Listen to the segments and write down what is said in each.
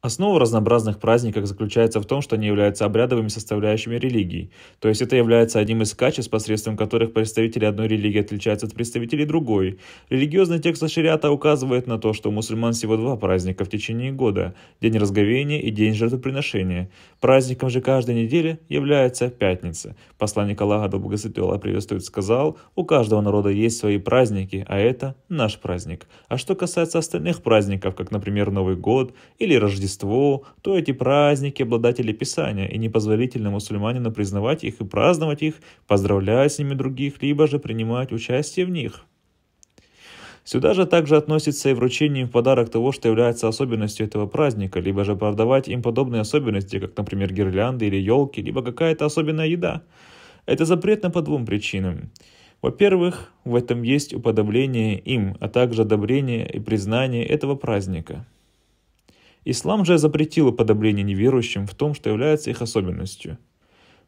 Основа разнообразных праздников заключается в том, что они являются обрядовыми составляющими религии, то есть это является одним из качеств, посредством которых представители одной религии отличаются от представителей другой. Религиозный текст шариата указывает на то, что у мусульман всего два праздника в течение года – День разговения и День жертвоприношения. Праздником же каждой недели является пятница. Посланник Аллаха, да благословит Аллах приветствует, сказал, у каждого народа есть свои праздники, а это наш праздник. А что касается остальных праздников, как, например, Новый год или Рождество, Рождество, то эти праздники обладатели Писания, и непозволительно мусульманину признавать их и праздновать их, поздравлять с ними других, либо же принимать участие в них. Сюда же также относится и вручение им в подарок того, что является особенностью этого праздника, либо же продавать им подобные особенности, как, например, гирлянды или елки, либо какая-то особенная еда. Это запретно по двум причинам. Во-первых, в этом есть уподобление им, а также одобрение и признание этого праздника – Ислам же запретил уподобление неверующим в том, что является их особенностью.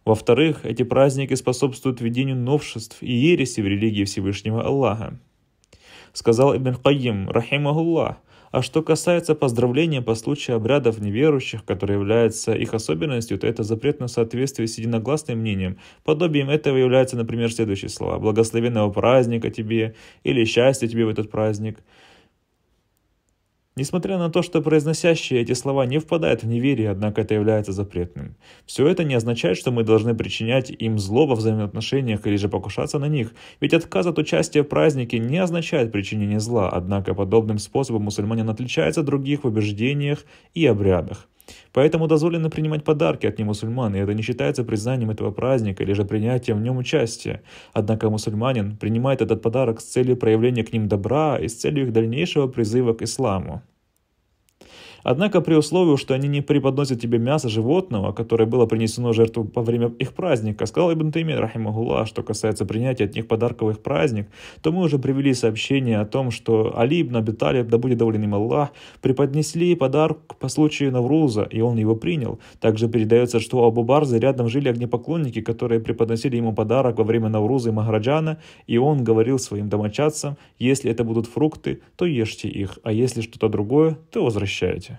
Во-вторых, эти праздники способствуют введению новшеств и ереси в религии Всевышнего Аллаха. Сказал Ибн Хайим, рахимахуллах, а что касается поздравления по случаю обрядов неверующих, который является их особенностью, то это запрет на соответствие с единогласным мнением. Подобием этого являются, например, следующие слова. «Благословенного праздника тебе» или «Счастья тебе в этот праздник». Несмотря на то, что произносящие эти слова не впадают в неверие, однако это является запретным. Все это не означает, что мы должны причинять им зло во взаимоотношениях или же покушаться на них, ведь отказ от участия в празднике не означает причинение зла, однако подобным способом мусульманин отличается от других в убеждениях и обрядах. Поэтому дозволено принимать подарки от немусульман, и это не считается признанием этого праздника или же принятием в нем участия. Однако мусульманин принимает этот подарок с целью проявления к ним добра и с целью их дальнейшего призыва к исламу. Однако при условии, что они не преподносят тебе мясо животного, которое было принесено жертву во время их праздника, сказал Ибн Таймин Рахимагула, что касается принятия от них подарков в их праздник, то мы уже привели сообщение о том, что Али ибн Абиталиб, да будет доволен им Аллах, преподнесли подарок по случаю Навруза, и он его принял. Также передается, что у Абу Барзы рядом жили огнепоклонники, которые преподносили ему подарок во время Навруза и Маграджана, и он говорил своим домочадцам, если это будут фрукты, то ешьте их, а если что-то другое, то возвращайте.